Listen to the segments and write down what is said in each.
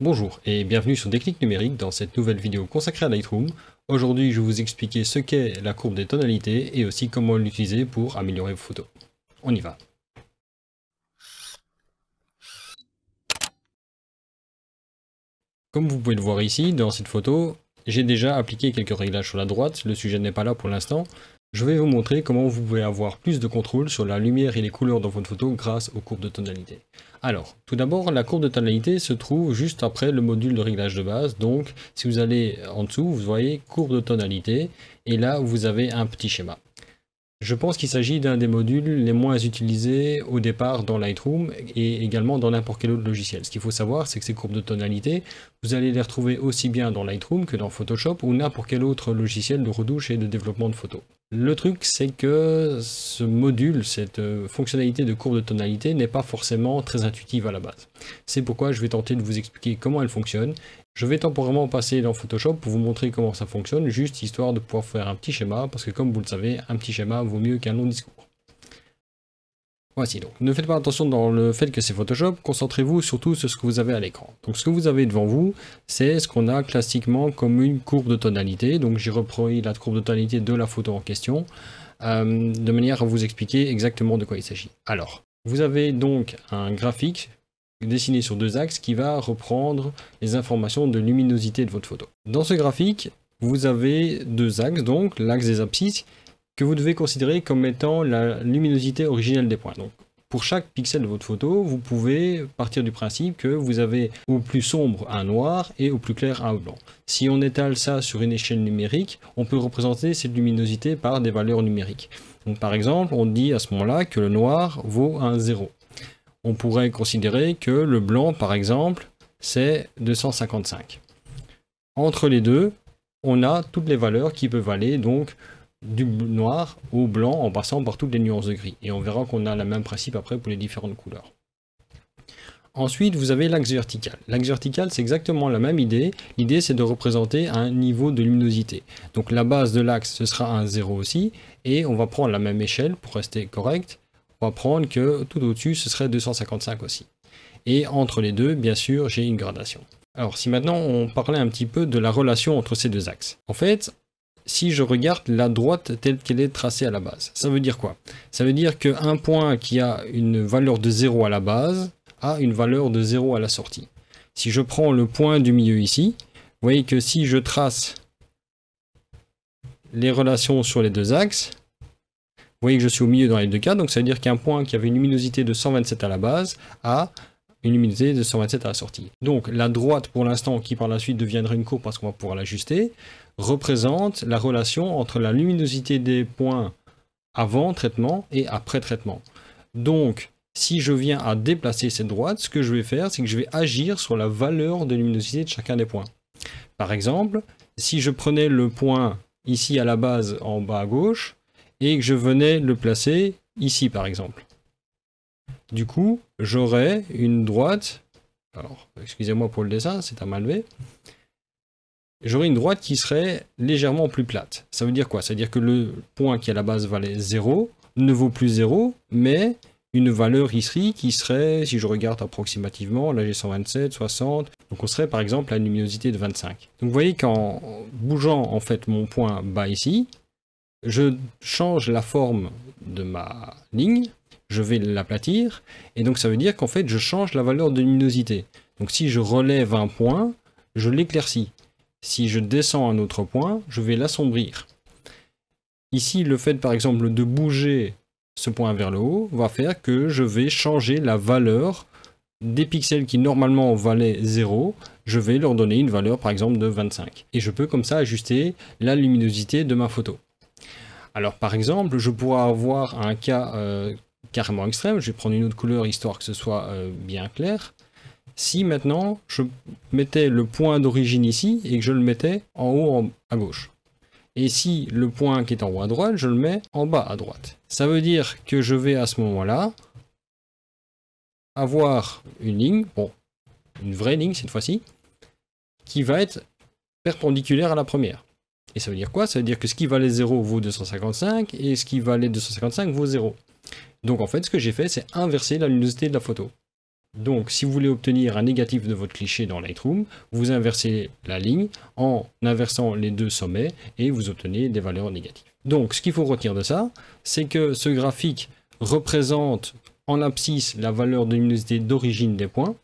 Bonjour et bienvenue sur Déclic Numérique dans cette nouvelle vidéo consacrée à Lightroom. Aujourd'hui, je vais vous expliquer ce qu'est la courbe des tonalités et aussi comment l'utiliser pour améliorer vos photos. On y va. Comme vous pouvez le voir ici, dans cette photo, j'ai déjà appliqué quelques réglages sur la droite, le sujet n'est pas là pour l'instant, je vais vous montrer comment vous pouvez avoir plus de contrôle sur la lumière et les couleurs dans votre photo grâce aux courbes de tonalité. Alors, tout d'abord, la courbe de tonalité se trouve juste après le module de réglage de base. Donc, si vous allez en dessous, vous voyez courbe de tonalité et là, vous avez un petit schéma. Je pense qu'il s'agit d'un des modules les moins utilisés au départ dans Lightroom et également dans n'importe quel autre logiciel. Ce qu'il faut savoir, c'est que ces courbes de tonalité, vous allez les retrouver aussi bien dans Lightroom que dans Photoshop ou n'importe quel autre logiciel de redouche et de développement de photos. Le truc, c'est que ce module, cette euh, fonctionnalité de courbe de tonalité n'est pas forcément très intuitive à la base. C'est pourquoi je vais tenter de vous expliquer comment elle fonctionne je vais temporairement passer dans Photoshop pour vous montrer comment ça fonctionne, juste histoire de pouvoir faire un petit schéma, parce que comme vous le savez, un petit schéma vaut mieux qu'un long discours. Voici donc. Ne faites pas attention dans le fait que c'est Photoshop, concentrez-vous surtout sur ce que vous avez à l'écran. Donc ce que vous avez devant vous, c'est ce qu'on a classiquement comme une courbe de tonalité. Donc j'ai repris la courbe de tonalité de la photo en question, euh, de manière à vous expliquer exactement de quoi il s'agit. Alors, vous avez donc un graphique dessiné sur deux axes qui va reprendre les informations de luminosité de votre photo. Dans ce graphique, vous avez deux axes, donc l'axe des abscisses, que vous devez considérer comme étant la luminosité originelle des points. Donc, pour chaque pixel de votre photo, vous pouvez partir du principe que vous avez au plus sombre un noir et au plus clair un blanc. Si on étale ça sur une échelle numérique, on peut représenter cette luminosité par des valeurs numériques. par exemple, on dit à ce moment-là que le noir vaut un 0 on pourrait considérer que le blanc, par exemple, c'est 255. Entre les deux, on a toutes les valeurs qui peuvent aller donc du noir au blanc en passant par toutes les nuances de gris. Et on verra qu'on a le même principe après pour les différentes couleurs. Ensuite, vous avez l'axe vertical. L'axe vertical, c'est exactement la même idée. L'idée, c'est de représenter un niveau de luminosité. Donc la base de l'axe, ce sera un 0 aussi. Et on va prendre la même échelle pour rester correct on va prendre que tout au-dessus, ce serait 255 aussi. Et entre les deux, bien sûr, j'ai une gradation. Alors si maintenant on parlait un petit peu de la relation entre ces deux axes. En fait, si je regarde la droite telle qu'elle est tracée à la base, ça veut dire quoi Ça veut dire qu'un point qui a une valeur de 0 à la base a une valeur de 0 à la sortie. Si je prends le point du milieu ici, vous voyez que si je trace les relations sur les deux axes, vous voyez que je suis au milieu dans les deux cas, donc ça veut dire qu'un point qui avait une luminosité de 127 à la base a une luminosité de 127 à la sortie. Donc la droite pour l'instant, qui par la suite deviendra une courbe parce qu'on va pouvoir l'ajuster, représente la relation entre la luminosité des points avant traitement et après traitement. Donc si je viens à déplacer cette droite, ce que je vais faire, c'est que je vais agir sur la valeur de luminosité de chacun des points. Par exemple, si je prenais le point ici à la base en bas à gauche, et que je venais le placer ici par exemple. Du coup, j'aurais une droite, alors excusez-moi pour le dessin, c'est un mal levé, j'aurais une droite qui serait légèrement plus plate. Ça veut dire quoi C'est à dire que le point qui à la base valait 0 ne vaut plus 0, mais une valeur ici qui serait, si je regarde approximativement, là j'ai 127, 60, donc on serait par exemple à une luminosité de 25. Donc vous voyez qu'en bougeant en fait mon point bas ici, je change la forme de ma ligne, je vais l'aplatir, et donc ça veut dire qu'en fait je change la valeur de luminosité. Donc si je relève un point, je l'éclaircis. Si je descends un autre point, je vais l'assombrir. Ici, le fait par exemple de bouger ce point vers le haut va faire que je vais changer la valeur des pixels qui normalement valaient 0, je vais leur donner une valeur par exemple de 25. Et je peux comme ça ajuster la luminosité de ma photo. Alors par exemple, je pourrais avoir un cas euh, carrément extrême, je vais prendre une autre couleur histoire que ce soit euh, bien clair. Si maintenant je mettais le point d'origine ici et que je le mettais en haut à gauche. Et si le point qui est en haut à droite, je le mets en bas à droite. Ça veut dire que je vais à ce moment-là avoir une ligne, bon, une vraie ligne cette fois-ci, qui va être perpendiculaire à la première. Et ça veut dire quoi Ça veut dire que ce qui valait 0 vaut 255 et ce qui valait 255 vaut 0. Donc en fait, ce que j'ai fait, c'est inverser la luminosité de la photo. Donc si vous voulez obtenir un négatif de votre cliché dans Lightroom, vous inversez la ligne en inversant les deux sommets et vous obtenez des valeurs négatives. Donc ce qu'il faut retenir de ça, c'est que ce graphique représente en abscisse la valeur de luminosité d'origine des points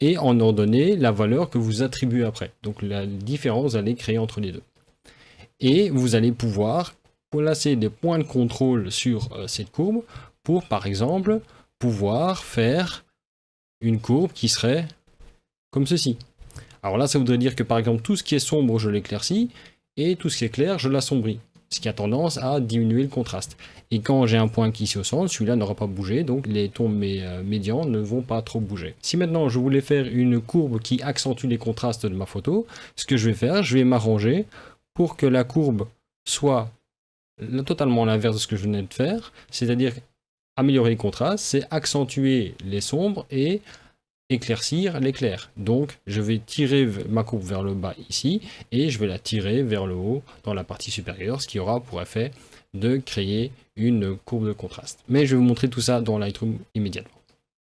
et en ordonnée la valeur que vous attribuez après. Donc la différence allez créer entre les deux et vous allez pouvoir placer des points de contrôle sur euh, cette courbe pour par exemple pouvoir faire une courbe qui serait comme ceci. Alors là, ça voudrait dire que par exemple, tout ce qui est sombre, je l'éclaircis, et tout ce qui est clair, je l'assombris, ce qui a tendance à diminuer le contraste. Et quand j'ai un point qui ici au centre, celui-là n'aura pas bougé, donc les tons euh, médians ne vont pas trop bouger. Si maintenant je voulais faire une courbe qui accentue les contrastes de ma photo, ce que je vais faire, je vais m'arranger pour que la courbe soit totalement l'inverse de ce que je venais de faire, c'est-à-dire améliorer le contraste, c'est accentuer les sombres et éclaircir l'éclair. Donc je vais tirer ma courbe vers le bas ici et je vais la tirer vers le haut dans la partie supérieure, ce qui aura pour effet de créer une courbe de contraste. Mais je vais vous montrer tout ça dans Lightroom immédiatement.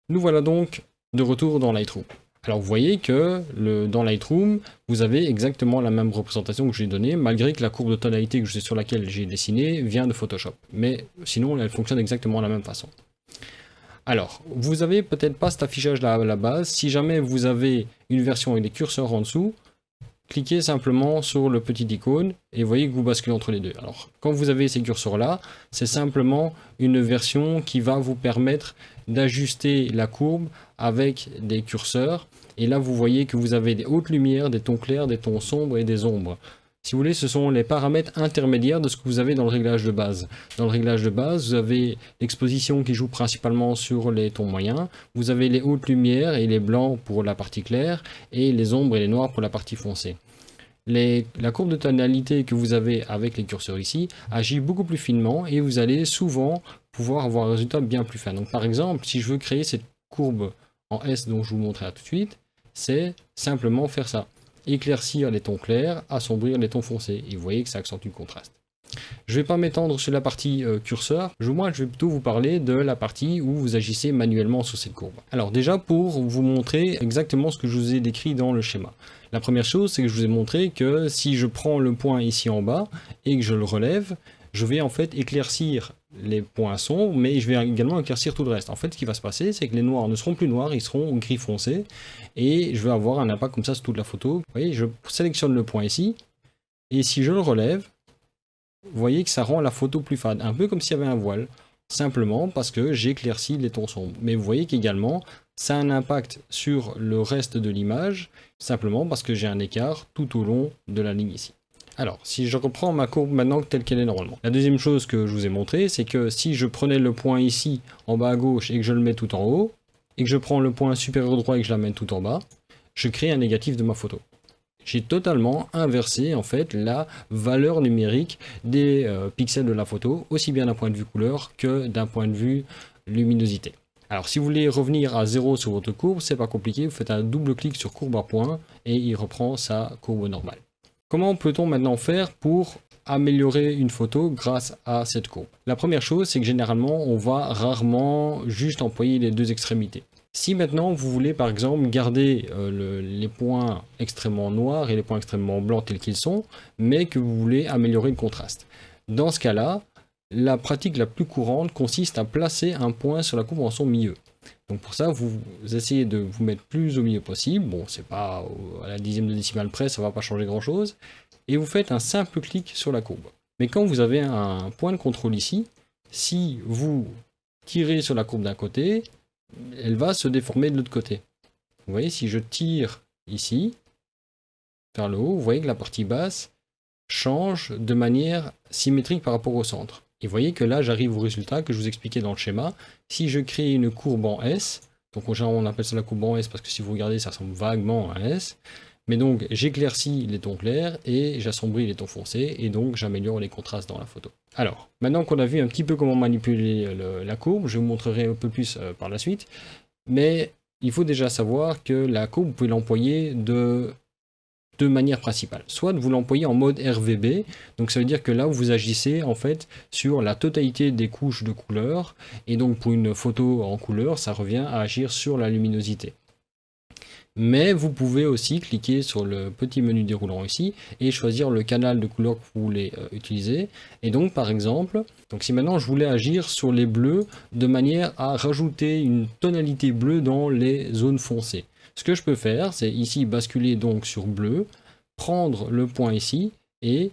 Nous voilà donc de retour dans Lightroom. Alors vous voyez que dans Lightroom, vous avez exactement la même représentation que j'ai donnée, malgré que la courbe de tonalité que sur laquelle j'ai dessiné vient de Photoshop. Mais sinon, elle fonctionne exactement de la même façon. Alors, vous n'avez peut-être pas cet affichage là à la base. Si jamais vous avez une version avec des curseurs en dessous, cliquez simplement sur le petit icône et vous voyez que vous basculez entre les deux. Alors, quand vous avez ces curseurs-là, c'est simplement une version qui va vous permettre d'ajuster la courbe avec des curseurs. Et là, vous voyez que vous avez des hautes lumières, des tons clairs, des tons sombres et des ombres. Si vous voulez, ce sont les paramètres intermédiaires de ce que vous avez dans le réglage de base. Dans le réglage de base, vous avez l'exposition qui joue principalement sur les tons moyens, vous avez les hautes lumières et les blancs pour la partie claire, et les ombres et les noirs pour la partie foncée. la courbe de tonalité que vous avez avec les curseurs ici agit beaucoup plus finement et vous allez souvent pouvoir avoir un résultat bien plus fin. Donc par exemple, si je veux créer cette courbe en S dont je vous montrerai tout de suite, c'est simplement faire ça éclaircir les tons clairs, assombrir les tons foncés. Et vous voyez que ça accentue le contraste. Je ne vais pas m'étendre sur la partie euh, curseur, moi je vais plutôt vous parler de la partie où vous agissez manuellement sur cette courbe. Alors déjà pour vous montrer exactement ce que je vous ai décrit dans le schéma. La première chose c'est que je vous ai montré que si je prends le point ici en bas et que je le relève, je vais en fait éclaircir les points sombres, mais je vais également éclaircir tout le reste. En fait, ce qui va se passer, c'est que les noirs ne seront plus noirs, ils seront gris foncé, et je vais avoir un impact comme ça sur toute la photo. Vous voyez, je sélectionne le point ici, et si je le relève, vous voyez que ça rend la photo plus fade, un peu comme s'il y avait un voile, simplement parce que j'éclaircis les tons sombres. Mais vous voyez qu'également, ça a un impact sur le reste de l'image, simplement parce que j'ai un écart tout au long de la ligne ici. Alors, si je reprends ma courbe maintenant telle qu'elle est normalement. La deuxième chose que je vous ai montré, c'est que si je prenais le point ici, en bas à gauche, et que je le mets tout en haut, et que je prends le point supérieur droit et que je l'amène tout en bas, je crée un négatif de ma photo. J'ai totalement inversé en fait la valeur numérique des euh, pixels de la photo, aussi bien d'un point de vue couleur que d'un point de vue luminosité. Alors si vous voulez revenir à zéro sur votre courbe, c'est pas compliqué, vous faites un double clic sur courbe à point et il reprend sa courbe normale. Comment peut-on maintenant faire pour améliorer une photo grâce à cette courbe. La première chose, c'est que généralement, on va rarement juste employer les deux extrémités. Si maintenant vous voulez par exemple garder euh, les points extrêmement noirs et les points extrêmement blancs tels qu'ils sont, mais que vous voulez améliorer le contraste, dans ce cas-là, la pratique la plus courante consiste à placer un point sur la courbe en son milieu. Donc pour ça, vous, essayez de vous mettre plus au milieu possible. Bon, c'est pas à la dixième de décimale près, ça va pas changer grand chose. Et vous faites un simple clic sur la courbe. Mais quand vous avez un point de contrôle ici, si vous tirez sur la courbe d'un côté, elle va se déformer de l'autre côté. Vous voyez, si je tire ici, vers le haut, vous voyez que la partie basse change de manière symétrique par rapport au centre. Et vous voyez que là, j'arrive au résultat que je vous expliquais dans le schéma. Si je crée une courbe en S, donc on appelle ça la courbe en S parce que si vous regardez, ça ressemble vaguement à un S, mais donc j'éclaircis les tons clairs et j'assombris les tons foncés et donc j'améliore les contrastes dans la photo. Alors, maintenant qu'on a vu un petit peu comment manipuler la courbe, je vous montrerai un peu plus euh, par la suite, mais il faut déjà savoir que la courbe, vous pouvez l'employer de deux manières principales. Soit vous l'employez en mode RVB, donc ça veut dire que là vous agissez en fait sur la totalité des couches de couleurs, et donc pour une photo en couleur, ça revient à agir sur la luminosité mais vous pouvez aussi cliquer sur le petit menu déroulant ici et choisir le canal de couleur que vous voulez euh, utiliser. Et donc par exemple, donc si maintenant je voulais agir sur les bleus de manière à rajouter une tonalité bleue dans les zones foncées, ce que je peux faire, c'est ici basculer donc sur bleu, prendre le point ici et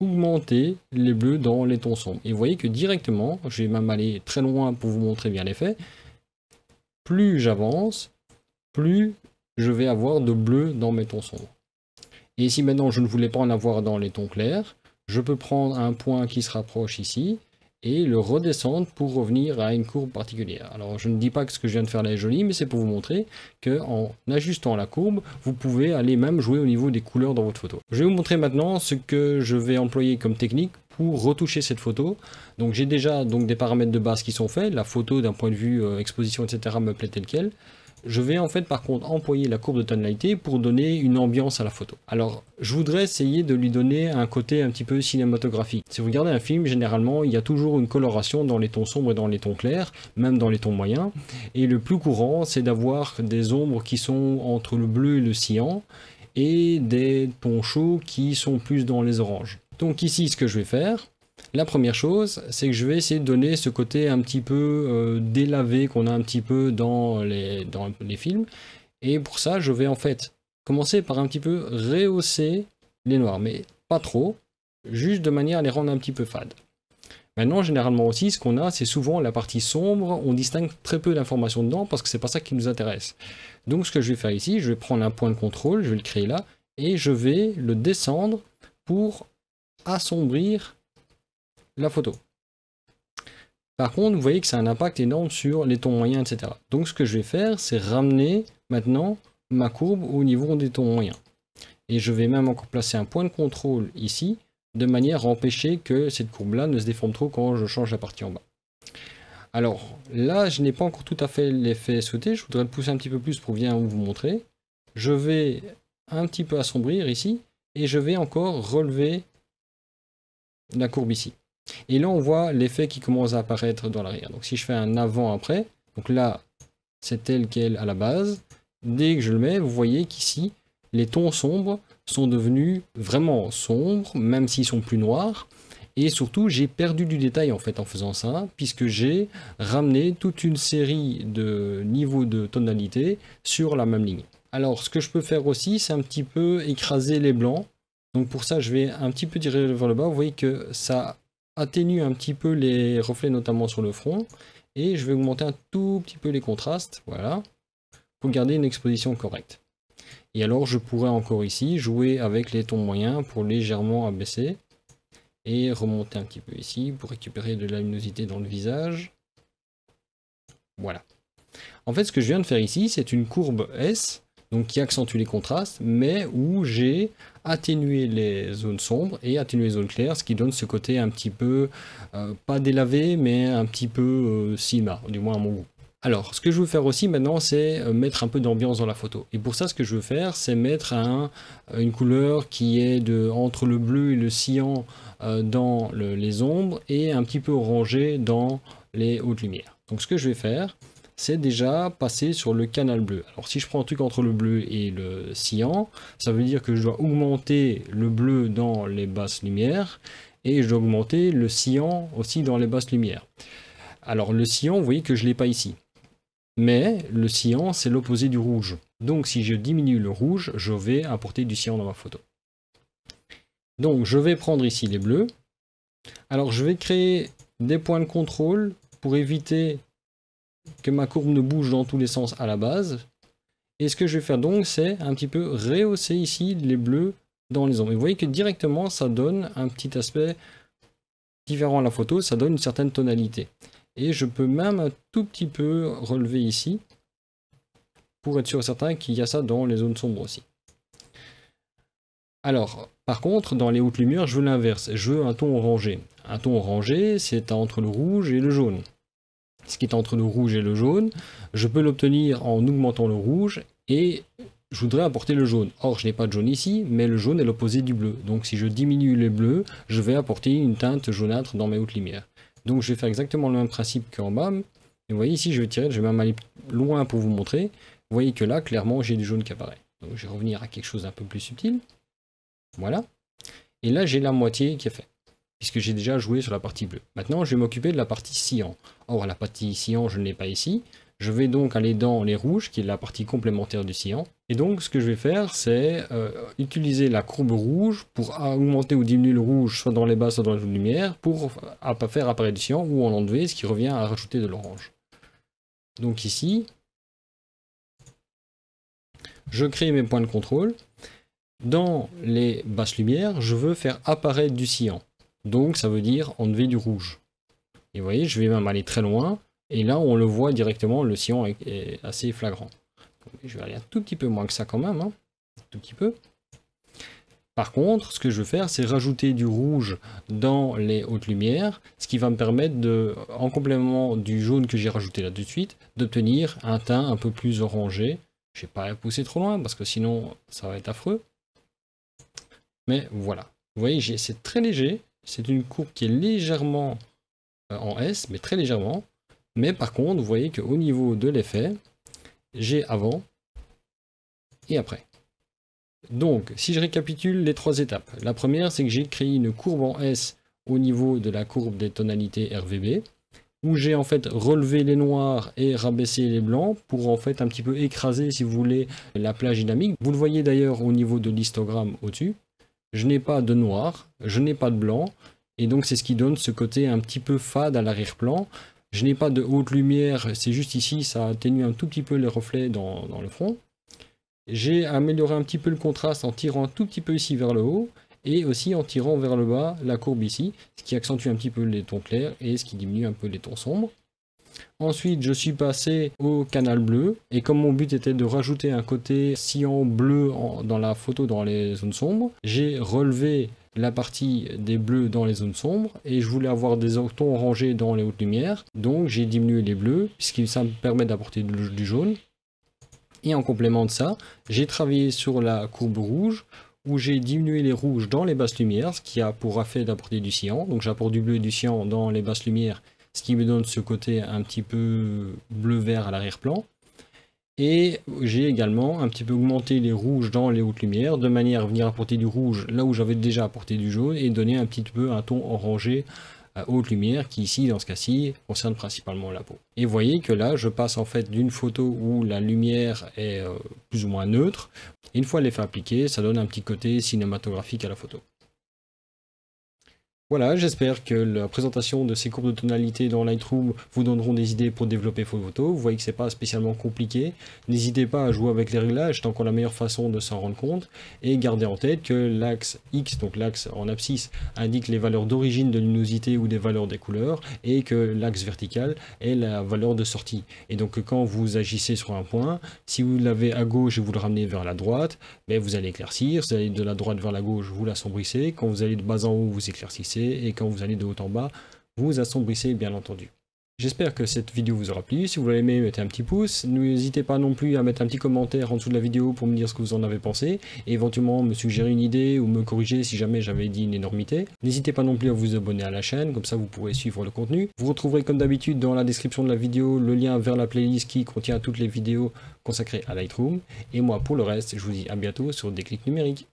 augmenter les bleus dans les tons sombres. Et vous voyez que directement, je vais même aller très loin pour vous montrer bien l'effet, plus j'avance, plus je vais avoir de bleu dans mes tons sombres. Et si maintenant je ne voulais pas en avoir dans les tons clairs, je peux prendre un point qui se rapproche ici et le redescendre pour revenir à une courbe particulière. Alors je ne dis pas que ce que je viens de faire là est joli, mais c'est pour vous montrer qu'en en ajustant la courbe, vous pouvez aller même jouer au niveau des couleurs dans votre photo. Je vais vous montrer maintenant ce que je vais employer comme technique pour retoucher cette photo. Donc j'ai déjà donc, des paramètres de base qui sont faits, la photo d'un point de vue euh, exposition, etc. me plaît telle quelle je vais en fait par contre employer la courbe de tonalité pour donner une ambiance à la photo. Alors je voudrais essayer de lui donner un côté un petit peu cinématographique. Si vous regardez un film, généralement il y a toujours une coloration dans les tons sombres et dans les tons clairs, même dans les tons moyens. Et le plus courant c'est d'avoir des ombres qui sont entre le bleu et le cyan et des tons chauds qui sont plus dans les oranges. Donc ici ce que je vais faire, la première chose, c'est que je vais essayer de donner ce côté un petit peu euh, délavé qu'on a un petit peu dans les, films. Et pour ça, je vais en fait commencer par un petit peu rehausser les noirs, mais pas trop, juste de manière à les rendre un petit peu fades. Maintenant, généralement aussi, ce qu'on a, c'est souvent la partie sombre, on distingue très peu d'informations dedans parce que c'est pas ça qui nous intéresse. Donc ce que je vais faire ici, je vais prendre un point de contrôle, je vais le créer là, et je vais le descendre pour assombrir la photo. Par contre, vous voyez que ça a un impact énorme sur les tons moyens, etc. Donc ce que je vais faire, c'est ramener maintenant ma courbe au niveau des tons moyens. Et je vais même encore placer un point de contrôle ici, de manière à empêcher que cette courbe-là ne se déforme trop quand je change la partie en bas. Alors là, je n'ai pas encore tout à fait l'effet souhaité. je voudrais le pousser un petit peu plus pour bien vous montrer. Je vais un petit peu assombrir ici, et je vais encore relever la courbe ici. Et là, on voit l'effet qui commence à apparaître dans l'arrière. Donc si je fais un avant-après, donc là, c'est tel quel à la base. Dès que je le mets, vous voyez qu'ici, les tons sombres sont devenus vraiment sombres, même s'ils sont plus noirs. Et surtout, j'ai perdu du détail en fait en faisant ça, puisque j'ai ramené toute une série de niveaux de tonalité sur la même ligne. Alors, ce que je peux faire aussi, c'est un petit peu écraser les blancs. Donc pour ça, je vais un petit peu tirer vers le bas. Vous voyez que ça atténue un petit peu les reflets, notamment sur le front. Et je vais augmenter un tout petit peu les contrastes, voilà, pour garder une exposition correcte. Et alors je pourrais encore ici jouer avec les tons moyens pour légèrement abaisser et remonter un petit peu ici pour récupérer de la luminosité dans le visage. Voilà. En fait, ce que je viens de faire ici, c'est une courbe S, donc qui accentue les contrastes, mais où j'ai atténuer les zones sombres et atténuer les zones claires, ce qui donne ce côté un petit peu, euh, pas délavé, mais un petit peu euh, du moins à mon goût. Alors, ce que je veux faire aussi maintenant, c'est euh, mettre un peu d'ambiance dans la photo. Et pour ça, ce que je veux faire, c'est mettre un, euh, une couleur qui est de, entre le bleu et le cyan dans les ombres et un petit peu orangé dans les hautes lumières. Donc ce que je vais faire, c'est déjà passé sur le canal bleu. Alors si je prends un truc entre le bleu et le cyan, ça veut dire que je dois augmenter le bleu dans les basses lumières et je dois augmenter le cyan aussi dans les basses lumières. Alors le cyan, vous voyez que je ne l'ai pas ici. Mais le cyan, c'est l'opposé du rouge. Donc si je diminue le rouge, je vais apporter du cyan dans ma photo. Donc je vais prendre ici les bleus. Alors je vais créer des points de contrôle pour éviter que ma courbe ne bouge dans tous les sens à la base. Et ce que je vais faire donc, c'est un petit peu rehausser ici les bleus dans les ombres. Et vous voyez que directement, ça donne un petit aspect différent à la photo, ça donne une certaine tonalité. Et je peux même un tout petit peu relever ici, pour être sûr certain qu'il y a ça dans les zones sombres aussi. Alors, par contre, dans les hautes lumières, je veux l'inverse. Je veux un ton orangé. Un ton orangé, c'est entre le rouge et le jaune ce qui est entre le rouge et le jaune, je peux l'obtenir en augmentant le rouge et je voudrais apporter le jaune. Or, je n'ai pas de jaune ici, mais le jaune est l'opposé du bleu. Donc si je diminue le bleu, je vais apporter une teinte jaunâtre dans mes hautes lumières. Donc je vais faire exactement le même principe qu'en bas. Et vous voyez ici, je vais tirer, je vais même aller loin pour vous montrer. Vous voyez que là, clairement, j'ai du jaune qui apparaît. Donc je vais revenir à quelque chose d'un peu plus subtil. Voilà. Et là, j'ai la moitié qui est faite puisque j'ai déjà joué sur la partie bleue. Maintenant, je vais m'occuper de la partie cyan. Or, la partie cyan, je ne l'ai pas ici. Je vais donc aller dans les rouges, qui est la partie complémentaire du cyan. Et donc, ce que je vais faire, c'est euh, utiliser la courbe rouge pour augmenter ou diminuer le rouge, soit dans les basses soit dans les lumières, pour faire apparaître du cyan ou en enlever, ce qui revient à rajouter de l'orange. Donc ici, je crée mes points de contrôle. Dans les basses lumières, je veux faire apparaître du cyan. Donc ça veut dire enlever du rouge. Et vous voyez, je vais même aller très loin. Et là, on le voit directement, le sillon est assez flagrant. Je vais aller un tout petit peu moins que ça quand même. Hein. Un tout petit peu. Par contre, ce que je veux faire, c'est rajouter du rouge dans les hautes lumières, ce qui va me permettre, de, en complément du jaune que j'ai rajouté là tout de suite, d'obtenir un teint un peu plus orangé. Je vais pas pousser trop loin, parce que sinon, ça va être affreux. Mais voilà. Vous voyez, c'est très léger, c'est une courbe qui est légèrement euh, en S, mais très légèrement. Mais par contre, vous voyez qu'au niveau de l'effet, j'ai avant et après. Donc, si je récapitule les trois étapes. La première, c'est que j'ai créé une courbe en S au niveau de la courbe des tonalités RVB, où j'ai en fait relevé les noirs et rabaissé les blancs pour en fait un petit peu écraser, si vous voulez, la plage dynamique. Vous le voyez d'ailleurs au niveau de l'histogramme au-dessus je n'ai pas de noir, je n'ai pas de blanc, et donc c'est ce qui donne ce côté un petit peu fade à l'arrière-plan. Je n'ai pas de haute lumière, c'est juste ici, ça atténue un tout petit peu les reflets dans, le front. J'ai amélioré un petit peu le contraste en tirant un tout petit peu ici vers le haut, et aussi en tirant vers le bas la courbe ici, ce qui accentue un petit peu les tons clairs et ce qui diminue un peu les tons sombres. Ensuite, je suis passé au canal bleu. Et comme mon but était de rajouter un côté cyan bleu dans la photo dans les zones sombres, j'ai relevé la partie des bleus dans les zones sombres et je voulais avoir des tons orangés dans les hautes lumières. Donc j'ai diminué les bleus, puisque ça me permet d'apporter du jaune. Et en complément de ça, j'ai travaillé sur la courbe rouge où j'ai diminué les rouges dans les basses lumières, ce qui a pour effet d'apporter du cyan. Donc j'apporte du bleu et du cyan dans les basses lumières ce qui me donne ce côté un petit peu bleu-vert à l'arrière-plan. Et j'ai également un petit peu augmenté les rouges dans les hautes lumières, de manière à venir apporter du rouge là où j'avais déjà apporté du jaune, et donner un petit peu un ton orangé à haute lumière, qui ici, dans ce cas-ci, concerne principalement la peau. Et vous voyez que là, je passe en fait d'une photo où la lumière est euh, plus ou moins neutre, une fois l'effet appliqué, ça donne un petit côté cinématographique à la photo. Voilà, j'espère que la présentation de ces courbes de tonalité dans Lightroom vous donneront des idées pour développer vos photos. Vous voyez que c'est pas spécialement compliqué. N'hésitez pas à jouer avec les réglages, tant qu'on a la meilleure façon de s'en rendre compte. Et gardez en tête que l'axe X, donc l'axe en abscisse, indique les valeurs d'origine de luminosité ou des valeurs des couleurs, et que l'axe vertical est la valeur de sortie. Et donc quand vous agissez sur un point, si vous l'avez à gauche et vous le ramenez vers la droite, mais ben, vous allez éclaircir. Si vous allez de la droite vers la gauche, vous l'assombrissez. Quand vous allez de bas en haut, vous éclaircissez et quand vous allez de haut en bas, vous assombrissez bien entendu. J'espère que cette vidéo vous aura plu, si vous l'avez mettez un petit pouce, n'hésitez pas non plus à mettre un petit commentaire en dessous de la vidéo pour me dire ce que vous en avez pensé, et éventuellement me suggérer une idée ou me corriger si jamais j'avais dit une énormité. N'hésitez pas non plus à vous abonner à la chaîne, comme ça vous pourrez suivre le contenu. Vous retrouverez comme d'habitude dans la description de la vidéo le lien vers la playlist qui contient toutes les vidéos consacrées à Lightroom, et moi pour le reste je vous dis à bientôt sur Déclic Numérique.